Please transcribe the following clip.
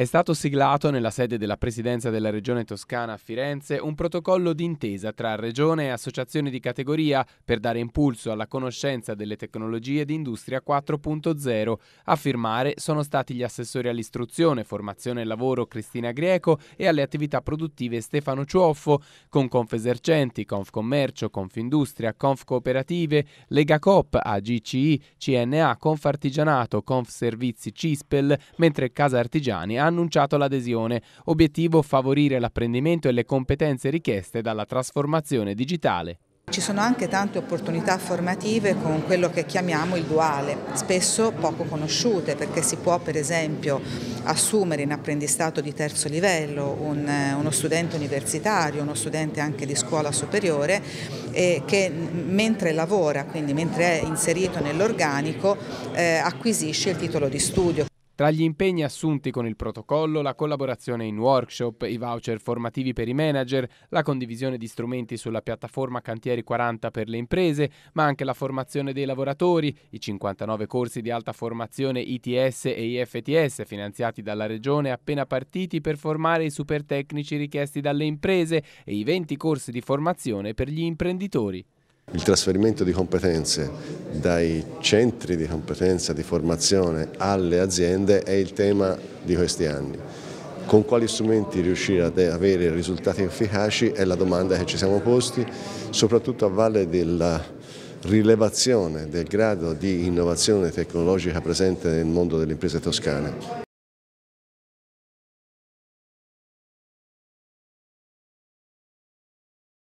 È stato siglato nella sede della Presidenza della Regione Toscana a Firenze un protocollo d'intesa tra Regione e associazioni di categoria per dare impulso alla conoscenza delle tecnologie di Industria 4.0. A firmare sono stati gli assessori all'istruzione, formazione e lavoro Cristina Grieco e alle attività produttive Stefano Ciuoffo, con Confesercenti, Confcommercio, Confindustria, Confcooperative, Legacop, AGCI, CNA, Confartigianato, Confservizi Cispel, mentre Casa Artigiani ha annunciato l'adesione. Obiettivo favorire l'apprendimento e le competenze richieste dalla trasformazione digitale. Ci sono anche tante opportunità formative con quello che chiamiamo il duale, spesso poco conosciute perché si può per esempio assumere in apprendistato di terzo livello un, uno studente universitario, uno studente anche di scuola superiore eh, che mentre lavora, quindi mentre è inserito nell'organico, eh, acquisisce il titolo di studio. Tra gli impegni assunti con il protocollo, la collaborazione in workshop, i voucher formativi per i manager, la condivisione di strumenti sulla piattaforma Cantieri 40 per le imprese, ma anche la formazione dei lavoratori, i 59 corsi di alta formazione ITS e IFTS finanziati dalla Regione appena partiti per formare i supertecnici richiesti dalle imprese e i 20 corsi di formazione per gli imprenditori. Il trasferimento di competenze dai centri di competenza di formazione alle aziende è il tema di questi anni. Con quali strumenti riuscire ad avere risultati efficaci è la domanda che ci siamo posti, soprattutto a valle della rilevazione del grado di innovazione tecnologica presente nel mondo delle imprese toscane.